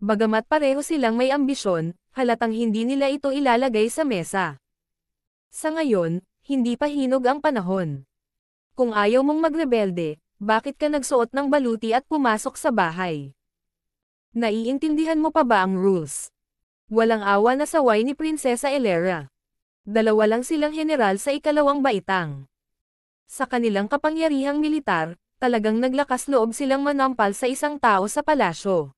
Bagamat pareho silang may ambisyon, halatang hindi nila ito ilalagay sa mesa. Sa ngayon, hindi pa hinog ang panahon. Kung ayaw mong magrebelde, bakit ka nagsuot ng baluti at pumasok sa bahay? Naiintindihan mo pa ba ang rules? Walang awa na saway ni Prinsesa Elera. Dalawa lang silang general sa ikalawang baitang. Sa kanilang kapangyarihang militar, talagang naglakas loob silang manampal sa isang tao sa palasyo.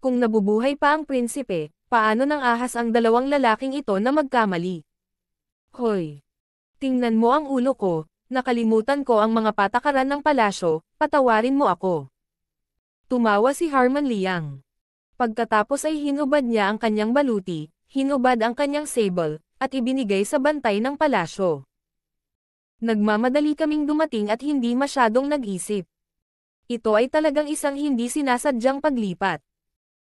Kung nabubuhay pa ang prinsipe, paano nang ahas ang dalawang lalaking ito na magkamali? Hoy! Tingnan mo ang ulo ko, nakalimutan ko ang mga patakaran ng palasyo, patawarin mo ako. Tumawa si Harman Liang. Pagkatapos ay hinubad niya ang kanyang baluti, hinubad ang kanyang sable, at ibinigay sa bantay ng palasyo. Nagmamadali kaming dumating at hindi masyadong nag-isip. Ito ay talagang isang hindi sinasadyang paglipat.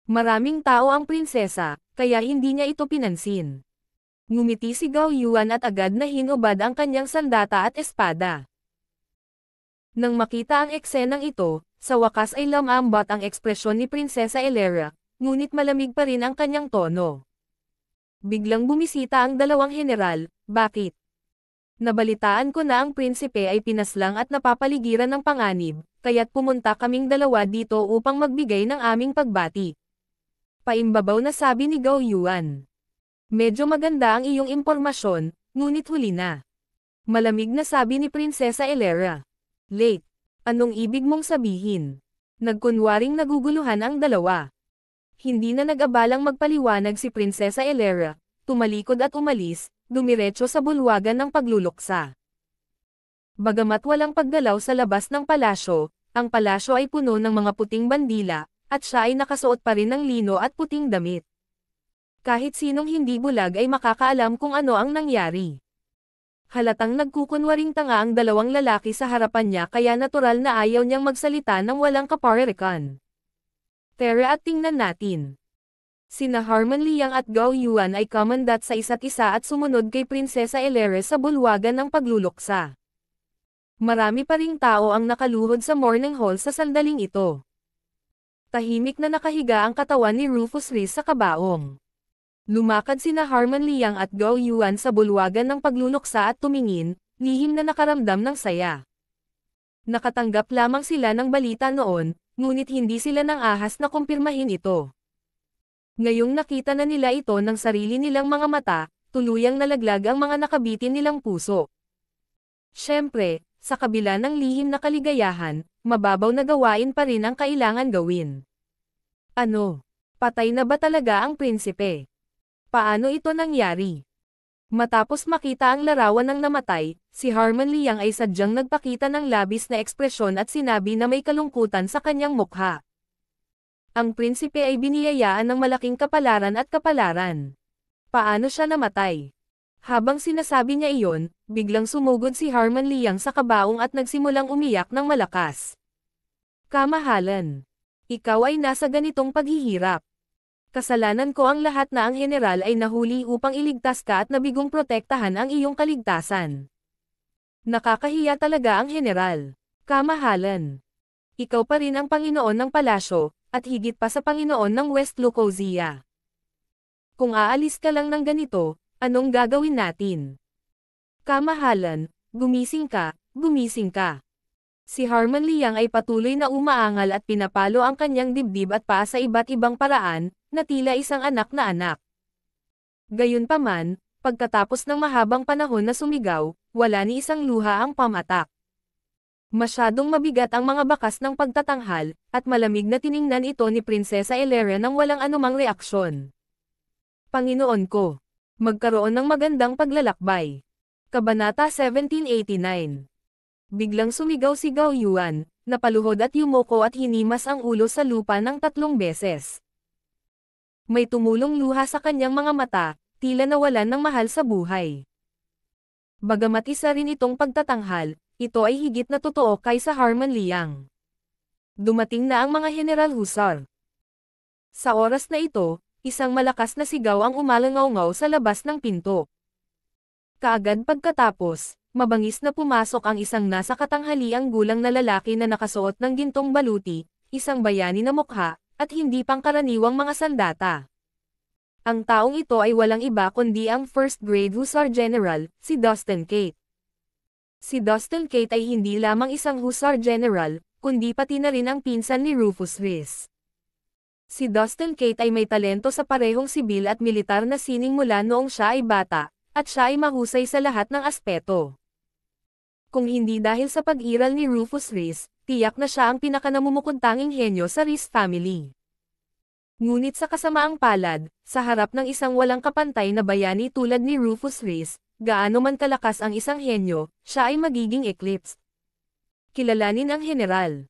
Maraming tao ang prinsesa, kaya hindi niya ito pinansin. Ngumiti si Gao Yuan at agad na hinubad ang kanyang sandata at espada. Nang makita ang eksenang ito, sa wakas ay lamambat ang ekspresyon ni Prinsesa Elera, ngunit malamig pa rin ang kanyang tono. Biglang bumisita ang dalawang general, bakit? Nabalitaan ko na ang prinsipe ay pinaslang at napapaligiran ng panganib, kaya't pumunta kaming dalawa dito upang magbigay ng aming pagbati. Paimbabaw na sabi ni Gao Yuan. Medyo maganda ang iyong impormasyon, ngunit huli na. Malamig na sabi ni Prinsesa Elera. Late. Anong ibig mong sabihin? Nagkunwaring naguguluhan ang dalawa. Hindi na nag-abalang magpaliwanag si Prinsesa Elera, tumalikod at umalis, dumiretso sa bulwagan ng pagluluksa. Bagamat walang paggalaw sa labas ng palasyo, ang palasyo ay puno ng mga puting bandila, at siya ay nakasuot pa rin ng lino at puting damit. Kahit sinong hindi bulag ay makakaalam kung ano ang nangyari. Halatang nagkukunwaring tanga ang dalawang lalaki sa harapan niya kaya natural na ayaw niyang magsalita ng walang kaparikan. Tara at tingnan natin. Sina Harmon Liang at Gao Yuan ay kamandat sa isa't isa at sumunod kay Prinsesa Elere sa bulwagan ng pagluluksa. Marami pa ring tao ang nakaluhod sa morning hall sa sandaling ito tahimik na nakahiga ang katawan ni Rufus Reese sa kabaong. Lumakad sina Harmon Liang at Gao Yuan sa bulwagan ng pagluluksa at tumingin, lihim na nakaramdam ng saya. Nakatanggap lamang sila ng balita noon, ngunit hindi sila nang ahas na kumpirmahin ito. Ngayong nakita na nila ito ng sarili nilang mga mata, tuluyang nalaglag ang mga nakabitin nilang puso. Siyempre, sa kabila ng lihim na kaligayahan, mababaw na gawain pa rin ang kailangan gawin. Ano? Patay na ba talaga ang prinsipe? Paano ito nangyari? Matapos makita ang larawan ng namatay, si Harmon Liang ay sadyang nagpakita ng labis na ekspresyon at sinabi na may kalungkutan sa kanyang mukha. Ang prinsipe ay biniyayaan ng malaking kapalaran at kapalaran. Paano siya namatay? Habang sinasabi niya iyon, biglang sumugod si Harman Liang sa kabaong at nagsimulang umiyak ng malakas. Kamahalan. Ikaw ay nasa ganitong paghihirap. Kasalanan ko ang lahat na ang general ay nahuli upang iligtas ka at nabigong protektahan ang iyong kaligtasan. Nakakahiya talaga ang general. Kamahalan. Ikaw pa rin ang Panginoon ng Palasyo, at higit pa sa Panginoon ng West Lucosia. Kung aalis ka lang ng ganito, Anong gagawin natin? Kamahalan, gumising ka, gumising ka. Si Harmon Liang ay patuloy na umaangal at pinapalo ang kanyang dibdib at paa sa iba't ibang paraan, na tila isang anak na anak. Gayunpaman, pagkatapos ng mahabang panahon na sumigaw, wala ni isang luha ang pamatak. Masyadong mabigat ang mga bakas ng pagtatanghal, at malamig na tiningnan ito ni Prinsesa Elera ng walang anumang reaksyon. Panginoon ko! Magkaroon ng magandang paglalakbay. Kabanata 1789 Biglang sumigaw si Gao Yuan, napaluhod at yumoko at hinimas ang ulo sa lupa ng tatlong beses. May tumulong luha sa kanyang mga mata, tila nawalan ng mahal sa buhay. Bagamat isa rin itong pagtatanghal, ito ay higit na totoo kaysa Harmon Liang. Dumating na ang mga General Husar. Sa oras na ito, isang malakas na sigaw ang umalangaw sa labas ng pinto. Kaagad pagkatapos, mabangis na pumasok ang isang nasa katanghaliang gulang na lalaki na nakasuot ng gintong baluti, isang bayani na mukha, at hindi pangkaraniwang mga sandata. Ang taong ito ay walang iba kundi ang first grade Hussar General, si Dustin Kate. Si Dustin Kate ay hindi lamang isang Hussar General, kundi pati na rin ang pinsan ni Rufus Rhys. Si Dustin Kate ay may talento sa parehong sibil at militar na sining mula noong siya ay bata, at siya ay mahusay sa lahat ng aspeto. Kung hindi dahil sa pag-iral ni Rufus Reese, tiyak na siya ang pinakanamumukundanging henyo sa Reese family. Ngunit sa kasamaang palad, sa harap ng isang walang kapantay na bayani tulad ni Rufus Reese, gaano man kalakas ang isang henyo, siya ay magiging eclipsed. Kilalanin ang general.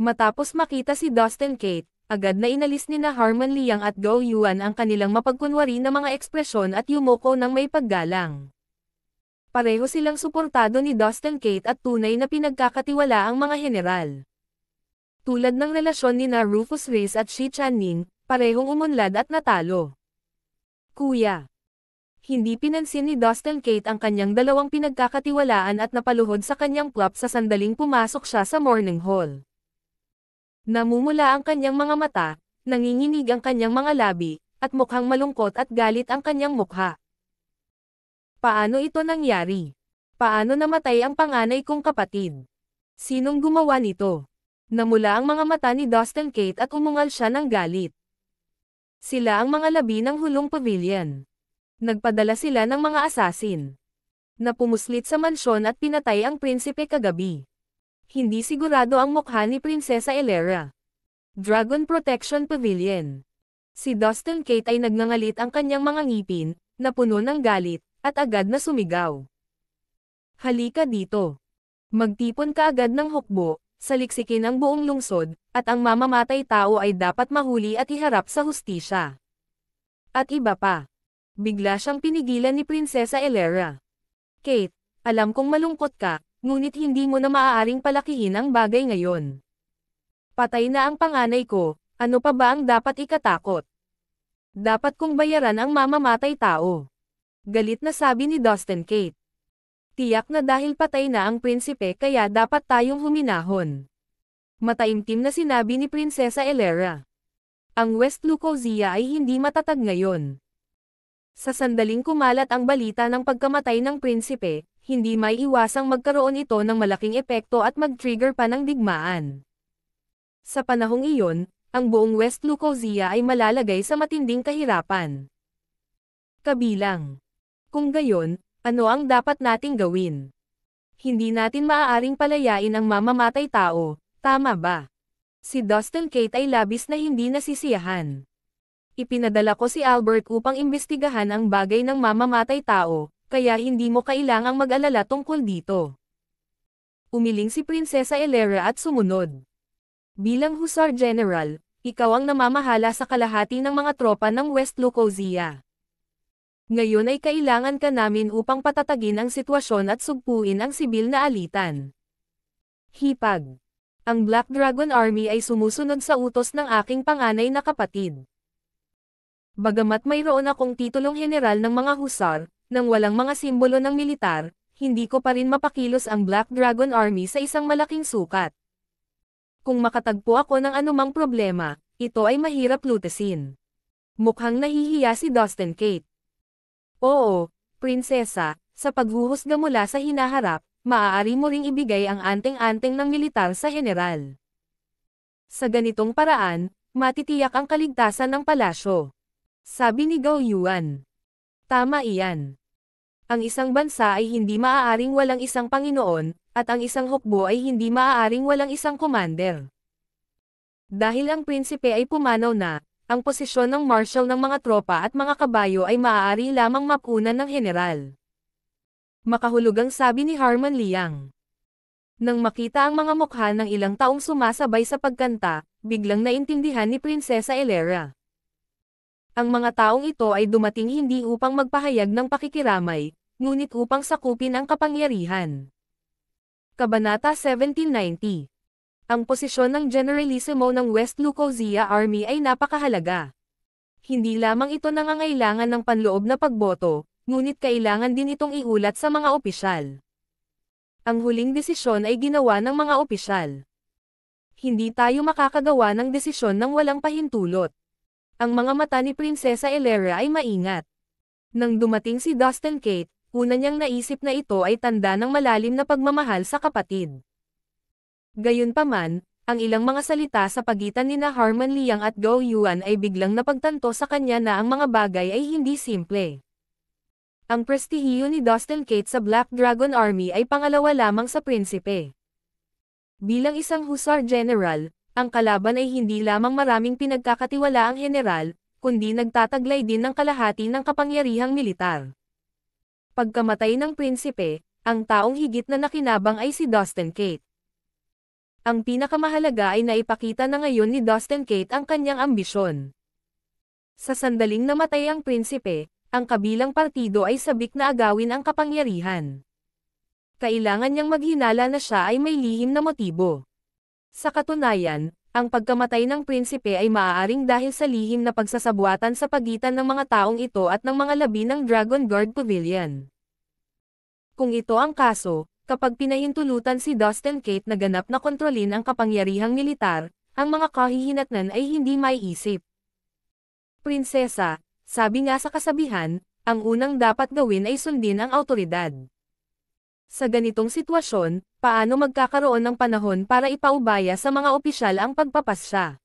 Matapos makita si Dustin Kate, agad na inalis ni na Harmon Liang at Go Yuan ang kanilang mapagkunwari na mga ekspresyon at yumoko ng may paggalang. Pareho silang suportado ni Dustin Kate at tunay na pinagkakatiwala ang mga general. Tulad ng relasyon ni na Rufus Reyes at Shi Channing, parehong umunlad at natalo. Kuya hindi pinansin ni Dustin Kate ang kanyang dalawang pinagkakatiwalaan at napaluhod sa kanyang plop sa sandaling pumasok siya sa morning hall. Namumula ang kanyang mga mata, nanginginig ang kanyang mga labi, at mukhang malungkot at galit ang kanyang mukha. Paano ito nangyari? Paano namatay ang panganay kong kapatid? Sinong gumawa nito? Namula ang mga mata ni Dustin Kate at umungal siya ng galit. Sila ang mga labi ng hulong pavilion. Nagpadala sila ng mga asasin. Napumuslit sa mansyon at pinatay ang prinsipe kagabi hindi sigurado ang mukha ni Prinsesa Elera. Dragon Protection Pavilion Si Dustin Kate ay nagnangalit ang kanyang mga ngipin, na puno ng galit, at agad na sumigaw. Halika dito. Magtipon ka agad ng hukbo, saliksikin ang buong lungsod, at ang mamamatay tao ay dapat mahuli at iharap sa hustisya. At iba pa. Bigla siyang pinigilan ni Prinsesa Elera. Kate, alam kong malungkot ka, ngunit hindi mo na maaaring palakihin ang bagay ngayon. Patay na ang panganay ko, ano pa ba ang dapat ikatakot? Dapat kong bayaran ang mamamatay tao. Galit na sabi ni Dustin Kate. Tiyak na dahil patay na ang prinsipe kaya dapat tayong huminahon. Mataimtim na sinabi ni Prinsesa Elera. Ang West Lucozia ay hindi matatag ngayon. Sa sandaling kumalat ang balita ng pagkamatay ng prinsipe, hindi may iwasang magkaroon ito ng malaking epekto at mag-trigger pa ng digmaan. Sa panahong iyon, ang buong West Lucosia ay malalagay sa matinding kahirapan. Kabilang. Kung gayon, ano ang dapat nating gawin? Hindi natin maaaring palayain ang mamamatay tao, tama ba? Si Dustin Kate ay labis na hindi nasisiyahan. Ipinadala ko si Albert upang imbestigahan ang bagay ng mamamatay tao, kaya hindi mo kailangang mag-alala tungkol dito. Umiling si Prinsesa Elera at sumunod. Bilang Hussar General, ikaw ang namamahala sa kalahati ng mga tropa ng West Lucosia. Ngayon ay kailangan ka namin upang patatagin ang sitwasyon at sugpuin ang sibil na alitan. Hipag. Ang Black Dragon Army ay sumusunod sa utos ng aking panganay na kapatid. Bagamat mayroon akong titulong general ng mga Hussar, nang walang mga simbolo ng militar, hindi ko pa rin mapakilos ang Black Dragon Army sa isang malaking sukat. Kung makatagpo ako ng anumang problema, ito ay mahirap lutasin. Mukhang nahihiya si Dustin Kate. Oo, prinsesa, sa paghuhusga mula sa hinaharap, maaari mo ring ibigay ang anting-anting ng militar sa general. Sa ganitong paraan, matitiyak ang kaligtasan ng palasyo. Sabi ni Gao Yuan. Tama iyan. Ang isang bansa ay hindi maaaring walang isang Panginoon, at ang isang hukbo ay hindi maaaring walang isang commander. Dahil ang prinsipe ay pumanaw na, ang posisyon ng marshal ng mga tropa at mga kabayo ay maaari lamang mapunan ng general. Makahulugang sabi ni Harmon Liang. Nang makita ang mga mukha ng ilang taong sumasabay sa pagkanta, biglang naintindihan ni Prinsesa Elera. Ang mga taong ito ay dumating hindi upang magpahayag ng pakikiramay, ngunit upang sakupin ang kapangyarihan. Kabanata 1790 Ang posisyon ng Generalissimo ng West Lucosia Army ay napakahalaga. Hindi lamang ito nangangailangan ng panloob na pagboto, ngunit kailangan din itong iulat sa mga opisyal. Ang huling desisyon ay ginawa ng mga opisyal. Hindi tayo makakagawa ng desisyon ng walang pahintulot. Ang mga mata ni Prinsesa Elera ay maingat. Nang dumating si Dustin Kate, una niyang naisip na ito ay tanda ng malalim na pagmamahal sa kapatid. Gayunpaman, ang ilang mga salita sa pagitan ni na Harmon Liang at Go Yuan ay biglang napagtanto sa kanya na ang mga bagay ay hindi simple. Ang prestihiyo ni Dustin Kate sa Black Dragon Army ay pangalawa lamang sa prinsipe. Bilang isang hussar general, ang kalaban ay hindi lamang maraming pinagkakatiwala ang general, kundi nagtataglay din ng kalahati ng kapangyarihang militar. Pagkamatay ng prinsipe, ang taong higit na nakinabang ay si Dustin Kate. Ang pinakamahalaga ay naipakita na ngayon ni Dustin Kate ang kanyang ambisyon. Sa sandaling namatay ang prinsipe, ang kabilang partido ay sabik na agawin ang kapangyarihan. Kailangan niyang maghinala na siya ay may lihim na motibo. Sa katunayan, ang pagkamatay ng prinsipe ay maaaring dahil sa lihim na pagsasabuatan sa pagitan ng mga taong ito at ng mga labi ng Dragon Guard Pavilion. Kung ito ang kaso, kapag pinahintulutan si Dustin Kate na ganap na kontrolin ang kapangyarihang militar, ang mga kahihinatnan ay hindi maiisip. Prinsesa, sabi nga sa kasabihan, ang unang dapat gawin ay sundin ang autoridad. Sa ganitong sitwasyon, paano magkakaroon ng panahon para ipaubaya sa mga opisyal ang pagpapasya?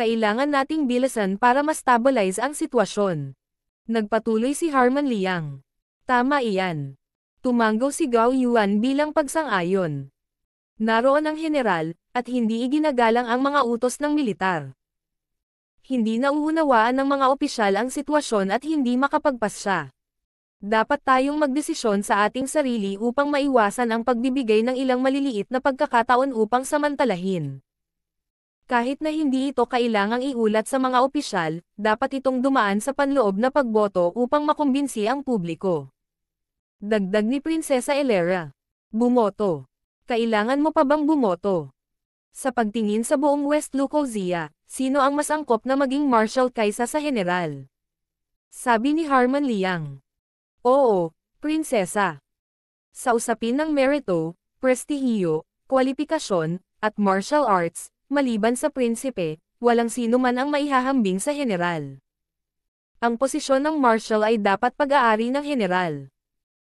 Kailangan nating bilasan para ma-stabilize ang sitwasyon. Nagpatuloy si Harman Liang. Tama iyan. Tumanggaw si Gao Yuan bilang pagsang-ayon. Naroon ang general, at hindi iginagalang ang mga utos ng militar. Hindi nauunawaan ng mga opisyal ang sitwasyon at hindi makapagpasya. Dapat tayong magdesisyon sa ating sarili upang maiwasan ang pagbibigay ng ilang maliliit na pagkakataon upang samantalahin. Kahit na hindi ito kailangang iulat sa mga opisyal, dapat itong dumaan sa panloob na pagboto upang makumbinsi ang publiko. Dagdag ni Prinsesa Elera. Bumoto. Kailangan mo pa bang bumoto? Sa pagtingin sa buong West Lucozia, sino ang mas angkop na maging marshal kaysa sa general? Sabi ni Harman Liang. Oo, prinsesa. Sa usapin ng merito, prestihiyo, kwalipikasyon, at martial arts, maliban sa prinsipe, walang sino man ang maihahambing sa general. Ang posisyon ng marshal ay dapat pag-aari ng general.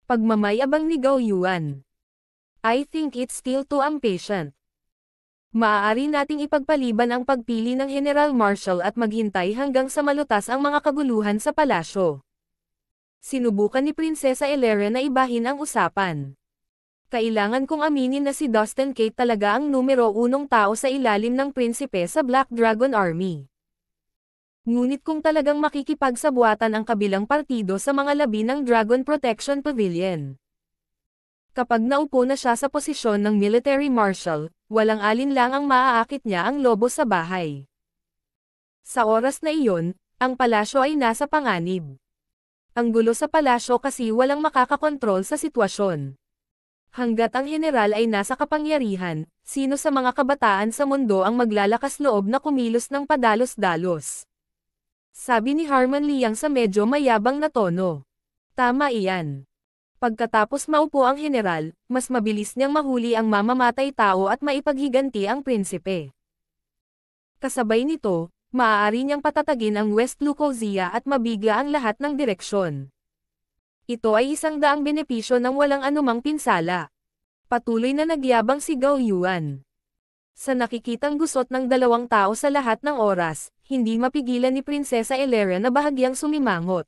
Pagmamayabang ni Gao Yuan. I think it's still too impatient. Maaari nating ipagpaliban ang pagpili ng General Marshal at maghintay hanggang sa malutas ang mga kaguluhan sa palasyo sinubukan ni Prinsesa Elera na ibahin ang usapan. Kailangan kong aminin na si Dustin Kate talaga ang numero unong tao sa ilalim ng prinsipe sa Black Dragon Army. Ngunit kung talagang makikipagsabuatan ang kabilang partido sa mga labi ng Dragon Protection Pavilion. Kapag naupo na siya sa posisyon ng military marshal, walang alin lang ang maaakit niya ang lobo sa bahay. Sa oras na iyon, ang palasyo ay nasa panganib. Ang gulo sa palasyo kasi walang makakakontrol sa sitwasyon. Hanggat ang general ay nasa kapangyarihan, sino sa mga kabataan sa mundo ang maglalakas loob na kumilos ng padalos-dalos? Sabi ni Harman Liang sa medyo mayabang na tono. Tama iyan. Pagkatapos maupo ang general, mas mabilis niyang mahuli ang mamamatay tao at maipaghiganti ang prinsipe. Kasabay nito, maaari niyang patatagin ang West Lucozia at mabiga ang lahat ng direksyon. Ito ay isang daang benepisyo ng walang anumang pinsala. Patuloy na nagyabang si Gao Yuan. Sa nakikitang gusot ng dalawang tao sa lahat ng oras, hindi mapigilan ni Prinsesa Elera na bahagyang sumimangot.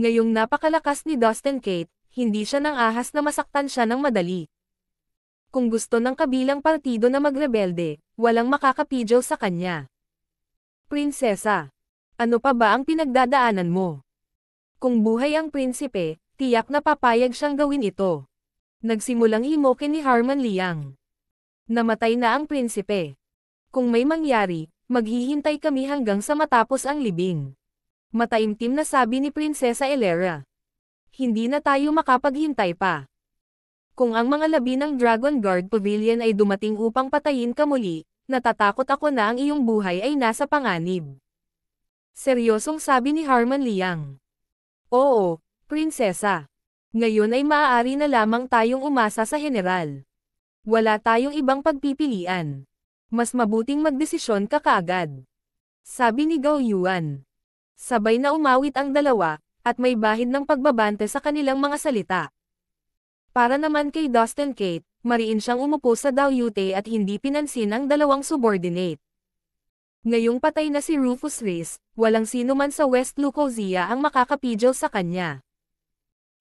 Ngayong napakalakas ni Dustin Kate, hindi siya nang ahas na masaktan siya ng madali. Kung gusto ng kabilang partido na magrebelde, walang makakapidyo sa kanya. Prinsesa, ano pa ba ang pinagdadaanan mo? Kung buhay ang prinsipe, tiyak na papayag siyang gawin ito. Nagsimulang himoke ni Harman Liang. Namatay na ang prinsipe. Kung may mangyari, maghihintay kami hanggang sa matapos ang libing. Mataimtim na sabi ni Prinsesa Elera. Hindi na tayo makapaghintay pa. Kung ang mga labi ng Dragon Guard Pavilion ay dumating upang patayin ka muli, natatakot ako na ang iyong buhay ay nasa panganib. Seryosong sabi ni Harman Liang. Oo, prinsesa. Ngayon ay maaari na lamang tayong umasa sa general. Wala tayong ibang pagpipilian. Mas mabuting magdesisyon ka kaagad. Sabi ni Gao Yuan. Sabay na umawit ang dalawa, at may bahid ng pagbabante sa kanilang mga salita. Para naman kay Dustin Kate, mariin siyang umupo sa Daoyute at hindi pinansin ang dalawang subordinate. Ngayong patay na si Rufus Reyes, walang sino man sa West Lucozia ang makakapidyo sa kanya.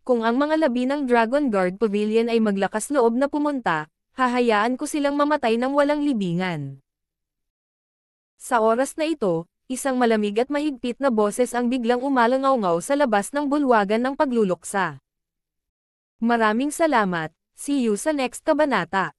Kung ang mga labi ng Dragon Guard Pavilion ay maglakas loob na pumunta, hahayaan ko silang mamatay ng walang libingan. Sa oras na ito, isang malamig at mahigpit na boses ang biglang umalangaw ngaw sa labas ng bulwagan ng pagluluksa. Maraming salamat, See you sa next kabanata.